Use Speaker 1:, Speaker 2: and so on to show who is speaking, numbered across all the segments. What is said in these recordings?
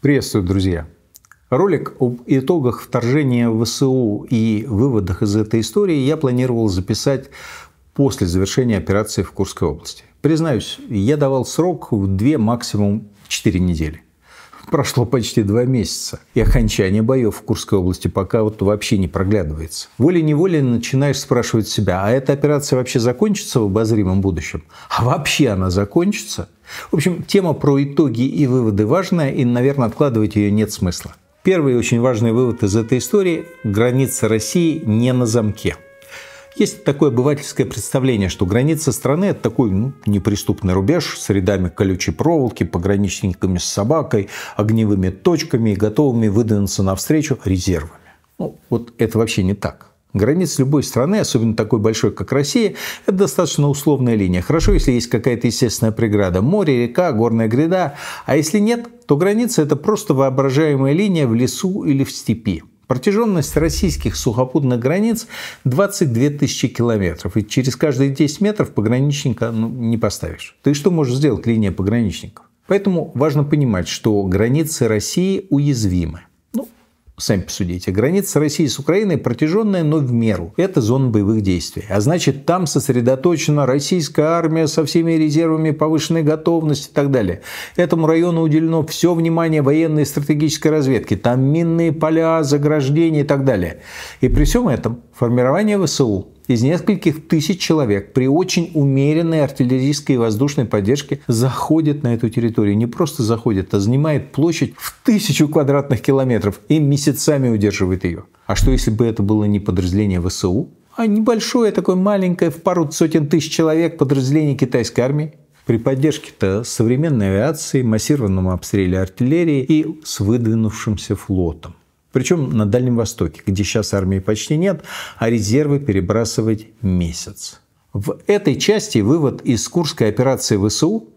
Speaker 1: Приветствую, друзья! Ролик об итогах вторжения в ВСУ и выводах из этой истории я планировал записать после завершения операции в Курской области. Признаюсь, я давал срок в 2, максимум 4 недели. Прошло почти два месяца, и окончание боев в Курской области пока вот вообще не проглядывается. Волей-неволей начинаешь спрашивать себя, а эта операция вообще закончится в обозримом будущем? А вообще она закончится? В общем, тема про итоги и выводы важная, и, наверное, откладывать ее нет смысла. Первый очень важный вывод из этой истории – граница России не на замке. Есть такое обывательское представление, что граница страны – это такой ну, неприступный рубеж с рядами колючей проволоки, пограничниками с собакой, огневыми точками и готовыми выдвинуться навстречу резервами. Ну, вот это вообще не так. Границ любой страны, особенно такой большой, как Россия, это достаточно условная линия. Хорошо, если есть какая-то естественная преграда. Море, река, горная гряда. А если нет, то граница – это просто воображаемая линия в лесу или в степи. Протяженность российских сухопутных границ 22 тысячи километров. И через каждые 10 метров пограничника ну, не поставишь. Ты что можешь сделать линия пограничников? Поэтому важно понимать, что границы России уязвимы сами посудите. Граница России с Украиной протяженная, но в меру. Это зона боевых действий. А значит, там сосредоточена российская армия со всеми резервами повышенной готовности и так далее. Этому району уделено все внимание военной и стратегической разведки. Там минные поля, заграждения и так далее. И при всем этом формирование ВСУ из нескольких тысяч человек при очень умеренной артиллерийской и воздушной поддержке заходит на эту территорию. Не просто заходит, а занимает площадь в тысячу квадратных километров и месяцами удерживает ее. А что если бы это было не подразделение ВСУ, а небольшое такое маленькое в пару сотен тысяч человек подразделение китайской армии? при поддержке-то современной авиации, массированном обстреле артиллерии и с выдвинувшимся флотом. Причем на Дальнем Востоке, где сейчас армии почти нет, а резервы перебрасывать месяц. В этой части вывод из Курской операции ВСУ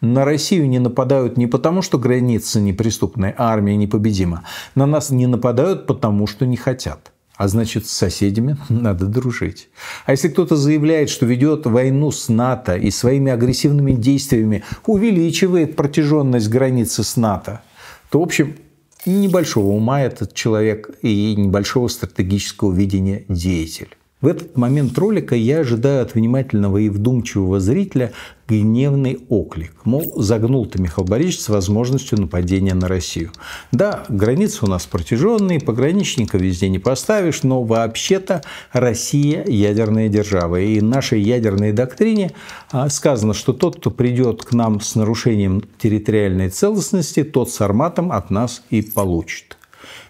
Speaker 1: на Россию не нападают не потому, что границы неприступны, а армия непобедима. На нас не нападают, потому что не хотят. А значит, с соседями надо дружить. А если кто-то заявляет, что ведет войну с НАТО и своими агрессивными действиями увеличивает протяженность границы с НАТО, то, в общем, небольшого ума этот человек и небольшого стратегического видения деятель. В этот момент ролика я ожидаю от внимательного и вдумчивого зрителя гневный оклик. Мол, загнул ты, Михаил Борисович, с возможностью нападения на Россию. Да, границы у нас протяженные, пограничника везде не поставишь, но вообще-то Россия ядерная держава. И в нашей ядерной доктрине а, сказано, что тот, кто придет к нам с нарушением территориальной целостности, тот с арматом от нас и получит.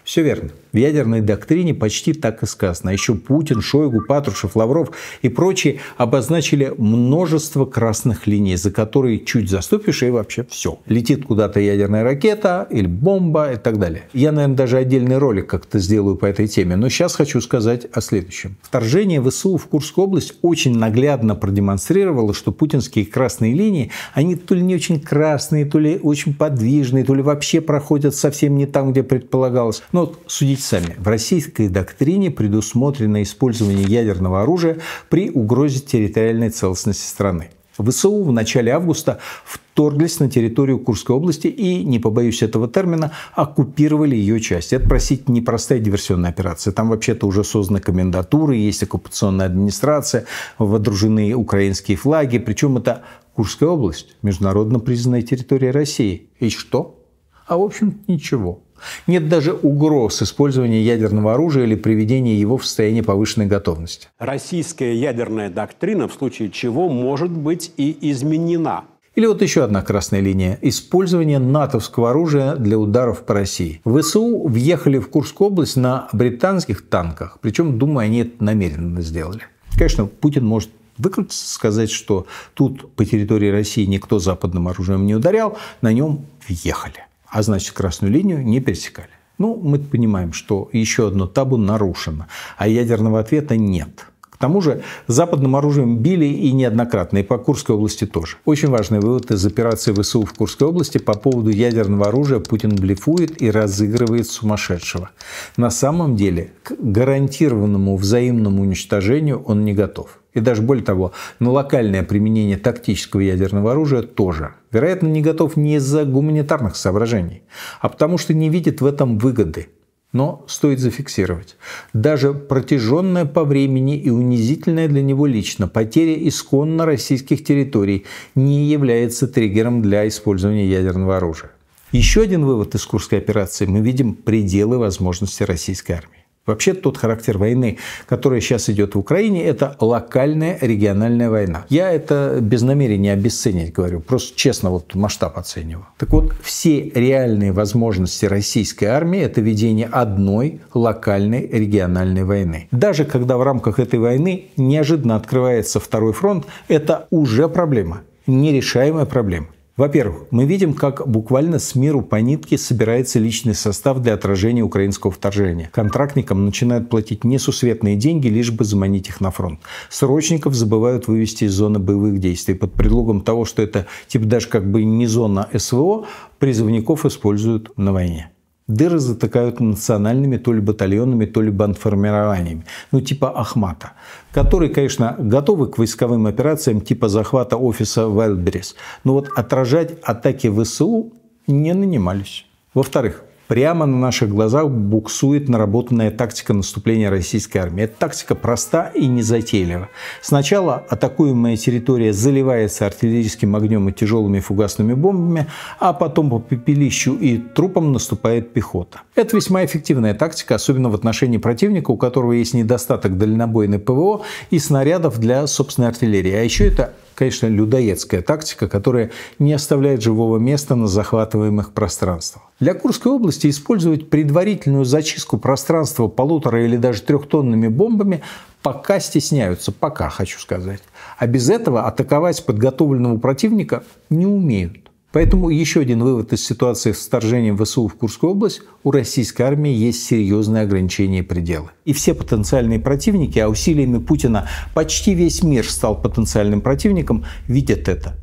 Speaker 1: Все верно. В ядерной доктрине почти так и сказано. Еще Путин, Шойгу, Патрушев, Лавров и прочие обозначили множество красных линий, за которые чуть заступишь и вообще все. Летит куда-то ядерная ракета или бомба и так далее. Я, наверное, даже отдельный ролик как-то сделаю по этой теме. Но сейчас хочу сказать о следующем. Вторжение ВСУ в Курскую область очень наглядно продемонстрировало, что путинские красные линии, они то ли не очень красные, то ли очень подвижные, то ли вообще проходят совсем не там, где предполагалось. Но судите сами. В российской доктрине предусмотрено использование ядерного оружия при угрозе территориальной целостности страны. ВСУ в начале августа вторглись на территорию Курской области и, не побоюсь этого термина, оккупировали ее часть. Это, простите, непростая диверсионная операция. Там вообще-то уже созданы комендатуры, есть оккупационная администрация, водружены украинские флаги. Причем это Курская область, международно признанная территория России. И что? А в общем то ничего. Нет даже угроз использования ядерного оружия или приведения его в состояние повышенной готовности. Российская ядерная доктрина, в случае чего, может быть и изменена. Или вот еще одна красная линия – использование натовского оружия для ударов по России. ВСУ въехали в Курскую область на британских танках, причем, думаю, они это намеренно сделали. Конечно, Путин может выкрутиться, сказать, что тут по территории России никто западным оружием не ударял, на нем въехали а значит красную линию не пересекали. Ну, мы понимаем, что еще одно табу нарушено, а ядерного ответа нет. К тому же западным оружием били и неоднократно, и по Курской области тоже. Очень важный вывод из операции ВСУ в Курской области по поводу ядерного оружия Путин блефует и разыгрывает сумасшедшего. На самом деле к гарантированному взаимному уничтожению он не готов. И даже более того, на локальное применение тактического ядерного оружия тоже. Вероятно, не готов не из-за гуманитарных соображений, а потому что не видит в этом выгоды. Но стоит зафиксировать. Даже протяженная по времени и унизительная для него лично потеря исконно российских территорий не является триггером для использования ядерного оружия. Еще один вывод из Курской операции – мы видим пределы возможностей российской армии. Вообще тот характер войны, который сейчас идет в Украине, это локальная региональная война. Я это без намерения обесценить говорю, просто честно вот масштаб оцениваю. Так вот, все реальные возможности российской армии это ведение одной локальной региональной войны. Даже когда в рамках этой войны неожиданно открывается второй фронт, это уже проблема нерешаемая проблема. Во-первых, мы видим, как буквально с миру по нитке собирается личный состав для отражения украинского вторжения. Контрактникам начинают платить несусветные деньги, лишь бы заманить их на фронт. Срочников забывают вывести из зоны боевых действий под предлогом того, что это типа даже как бы не зона СВО, призывников используют на войне. Дыры затыкают национальными то ли батальонами, то ли бандформированиями. Ну, типа Ахмата. Которые, конечно, готовы к войсковым операциям типа захвата офиса Wildberries. Но вот отражать атаки ВСУ не нанимались. Во-вторых, Прямо на наших глазах буксует наработанная тактика наступления российской армии. Эта тактика проста и незатейлива. Сначала атакуемая территория заливается артиллерийским огнем и тяжелыми фугасными бомбами, а потом по пепелищу и трупам наступает пехота. Это весьма эффективная тактика, особенно в отношении противника, у которого есть недостаток дальнобойной ПВО и снарядов для собственной артиллерии. А еще это конечно, людоедская тактика, которая не оставляет живого места на захватываемых пространствах. Для Курской области использовать предварительную зачистку пространства полутора или даже трехтонными бомбами пока стесняются, пока, хочу сказать. А без этого атаковать подготовленного противника не умеют. Поэтому еще один вывод из ситуации с вторжением ВСУ в Курскую область – у российской армии есть серьезные ограничения и пределы. И все потенциальные противники, а усилиями Путина почти весь мир стал потенциальным противником, видят это.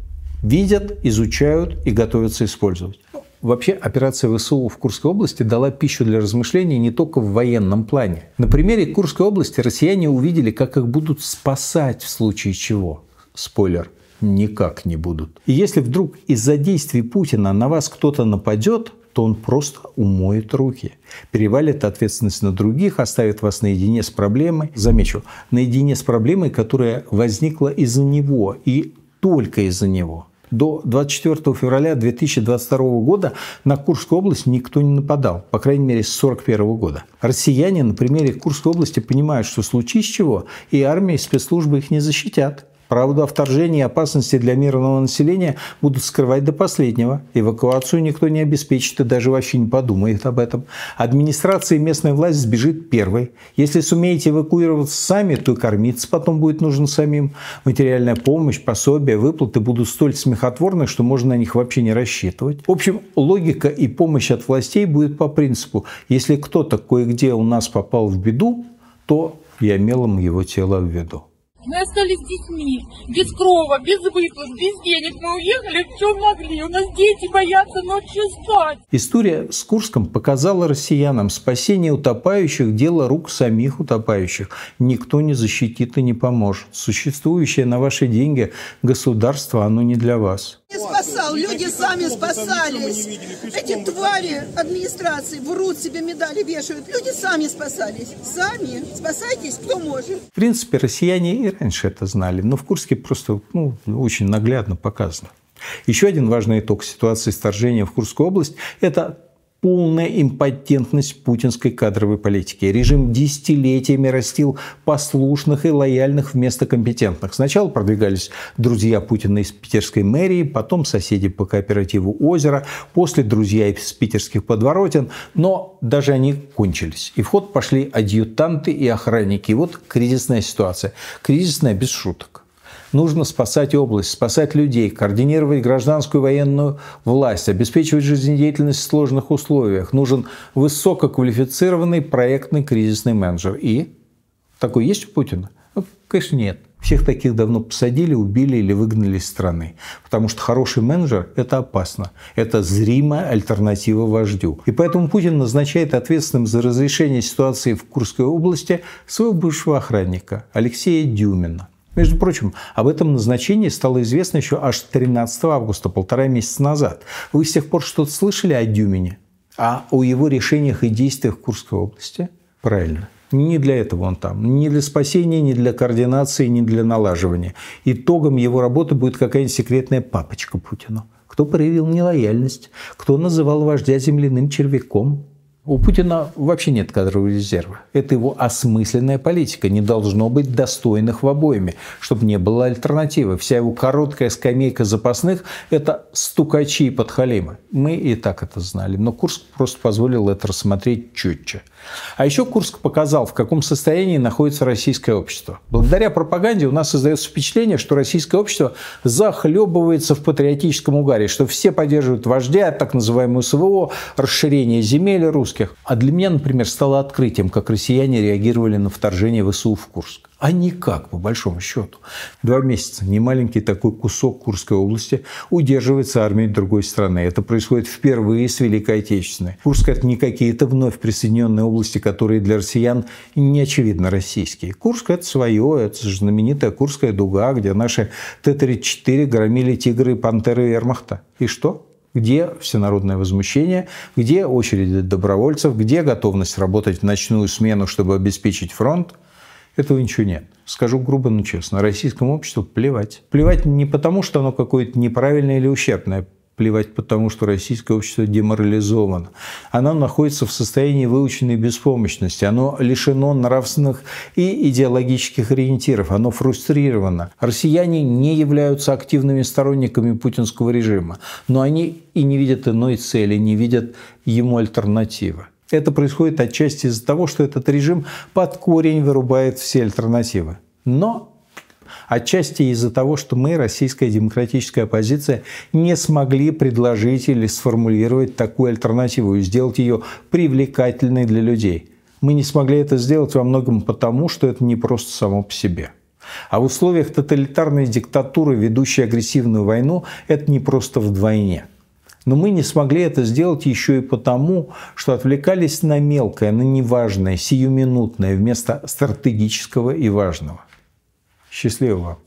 Speaker 1: Видят, изучают и готовятся использовать. Вообще операция ВСУ в Курской области дала пищу для размышлений не только в военном плане. На примере Курской области россияне увидели, как их будут спасать в случае чего. Спойлер – никак не будут. И если вдруг из-за действий Путина на вас кто-то нападет, то он просто умоет руки, перевалит ответственность на других, оставит вас наедине с проблемой. Замечу, наедине с проблемой, которая возникла из-за него и только из-за него. До 24 февраля 2022 года на Курскую область никто не нападал, по крайней мере, с 1941 года. Россияне на примере Курской области понимают, что случись чего, и армия и спецслужбы их не защитят. Правда, о вторжении и опасности для мирного населения будут скрывать до последнего. Эвакуацию никто не обеспечит и даже вообще не подумает об этом. Администрация и местная власть сбежит первой. Если сумеете эвакуироваться сами, то и кормиться потом будет нужно самим. Материальная помощь, пособия, выплаты будут столь смехотворны, что можно на них вообще не рассчитывать. В общем, логика и помощь от властей будет по принципу «если кто-то кое-где у нас попал в беду, то я мелом его тело введу». Мы остались с детьми, без крова, без выплат, без денег. Мы уехали, в чем могли. У нас дети боятся ночью спать. История с Курском показала россиянам спасение утопающих – дело рук самих утопающих. Никто не защитит и не поможет. Существующее на ваши деньги государство, оно не для вас не спасал, люди сами спасались. Эти твари администрации врут себе медали, вешают. Люди сами спасались. Сами спасайтесь, кто может. В принципе, россияне и раньше это знали, но в Курске просто ну, очень наглядно показано. Еще один важный итог ситуации вторжения в Курскую область – это полная импотентность путинской кадровой политики. Режим десятилетиями растил послушных и лояльных вместо компетентных. Сначала продвигались друзья Путина из питерской мэрии, потом соседи по кооперативу «Озеро», после друзья из питерских подворотен, но даже они кончились. И в ход пошли адъютанты и охранники. И вот кризисная ситуация. Кризисная без шуток нужно спасать область, спасать людей, координировать гражданскую и военную власть, обеспечивать жизнедеятельность в сложных условиях. Нужен высококвалифицированный проектный кризисный менеджер. И такой есть у Путина? Ну, конечно, нет. Всех таких давно посадили, убили или выгнали из страны. Потому что хороший менеджер – это опасно. Это зримая альтернатива вождю. И поэтому Путин назначает ответственным за разрешение ситуации в Курской области своего бывшего охранника Алексея Дюмина. Между прочим, об этом назначении стало известно еще аж 13 августа, полтора месяца назад. Вы с тех пор что-то слышали о Дюмине? А о его решениях и действиях в Курской области? Правильно. Не для этого он там. Не для спасения, не для координации, не для налаживания. Итогом его работы будет какая-нибудь секретная папочка Путину. Кто проявил нелояльность, кто называл вождя земляным червяком, у Путина вообще нет кадрового резерва. Это его осмысленная политика. Не должно быть достойных в обоими, чтобы не было альтернативы. Вся его короткая скамейка запасных – это стукачи и подхалимы. Мы и так это знали. Но курс просто позволил это рассмотреть четче. А еще Курск показал, в каком состоянии находится российское общество. Благодаря пропаганде у нас создается впечатление, что российское общество захлебывается в патриотическом угаре, что все поддерживают вождя, так называемую СВО, расширение земель русских. А для меня, например, стало открытием, как россияне реагировали на вторжение ВСУ в Курск. А никак, по большому счету. Два месяца немаленький такой кусок Курской области удерживается армией другой страны. Это происходит впервые с Великой Отечественной. Курск – это не какие-то вновь присоединенные области, которые для россиян не очевидно российские. Курск – это свое, это же знаменитая Курская дуга, где наши Т-34 громили тигры и пантеры Вермахта. И что? где всенародное возмущение, где очереди добровольцев, где готовность работать в ночную смену, чтобы обеспечить фронт – этого ничего нет. Скажу грубо, но честно, российскому обществу плевать. Плевать не потому, что оно какое-то неправильное или ущербное, плевать потому, что российское общество деморализовано. Оно находится в состоянии выученной беспомощности, оно лишено нравственных и идеологических ориентиров, оно фрустрировано. Россияне не являются активными сторонниками путинского режима, но они и не видят иной цели, не видят ему альтернативы. Это происходит отчасти из-за того, что этот режим под корень вырубает все альтернативы. Но отчасти из-за того, что мы, российская демократическая оппозиция, не смогли предложить или сформулировать такую альтернативу и сделать ее привлекательной для людей. Мы не смогли это сделать во многом потому, что это не просто само по себе. А в условиях тоталитарной диктатуры, ведущей агрессивную войну, это не просто вдвойне – но мы не смогли это сделать еще и потому, что отвлекались на мелкое, на неважное, сиюминутное вместо стратегического и важного. Счастливого.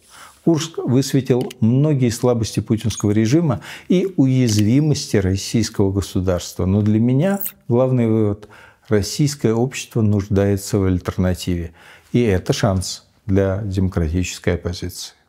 Speaker 1: Курск высветил многие слабости путинского режима и уязвимости российского государства. Но для меня главный вывод – российское общество нуждается в альтернативе. И это шанс для демократической оппозиции.